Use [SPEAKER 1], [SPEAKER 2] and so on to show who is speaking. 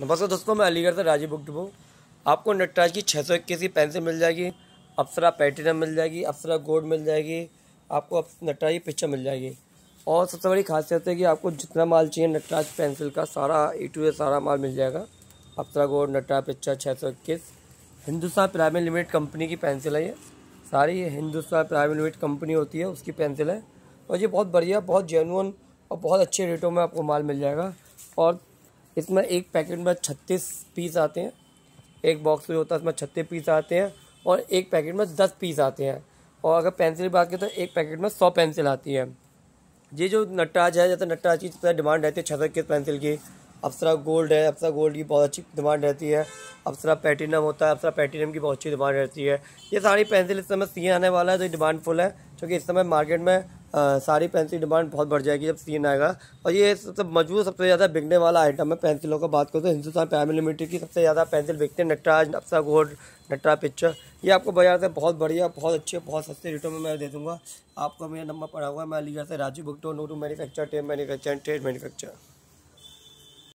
[SPEAKER 1] नमस्कार दोस्तों मैं अलीगढ़ से राजीव बुक डिबो आपको नटराज की छः सौ इक्कीस की पेंसिल मिल जाएगी अप्सरा पैटिनम मिल जाएगी अप्सरा गोल्ड मिल जाएगी आपको नटराज की पिक्चर मिल जाएगी और सबसे बड़ी खासियत है कि आपको जितना माल चाहिए नटराज पेंसिल का सारा ए टू ए सारा माल मिल जाएगा अप्सरा गोल्ड नटराज पिक्चर छः सौ इक्कीस हिंदुस्तान प्राइवेट लिमिटेड कंपनी की पेंसिल है ये सारी हिंदुस्तान प्राइवेट लिमिटेड कंपनी होती है उसकी पेंसिल है और ये बहुत बढ़िया बहुत जेनुअन और बहुत अच्छे रेटों में आपको माल मिल जाएगा और इसमें एक पैकेट में छत्तीस पीस आते हैं एक बॉक्स जो होता है उसमें छत्तीस पीस आते हैं और एक पैकेट में दस पीस आते हैं और अगर पेंसिल की बात करें तो एक पैकेट में सौ पेंसिल आती है ये जो नटराज है जैसे नटराज की सबसे डिमांड रहती है छत सौ पेंसिल की अप्सरा गोल्ड है अप्सरा गोल्ड की बहुत अच्छी डिमांड रहती है अप्सरा पैटिनम होता है अप्सरा पैटिनम की बहुत अच्छी डिमांड रहती है ये सारी पेंसिल इस समय सी आने वाला है तो डिमांडफुल है क्योंकि इस समय मार्केट में सारी पेंसिल डिमांड बहुत बढ़ जाएगी जब सीन आएगा और ये सबसे मजबूत सबसे ज़्यादा बिकने वाला आइटम है पेंसिलों का बात करते तो हिंदुस्तान फैमिली लिमिटेड की सबसे ज़्यादा पेंसिल बिकते हैं नटराज नक्सा गोल्ड नटरा पिक्चर ये आपको बाजार से बहुत बढ़िया बहुत अच्छे बहुत सस्ते रेटों में मैं दे दूँगा आपको मेरा नंबर पड़ा हुआ है मैं अलीगढ़ से राजू भुगटो नोटू टेम टेप एंड ट्रेड मैनुफैक्चर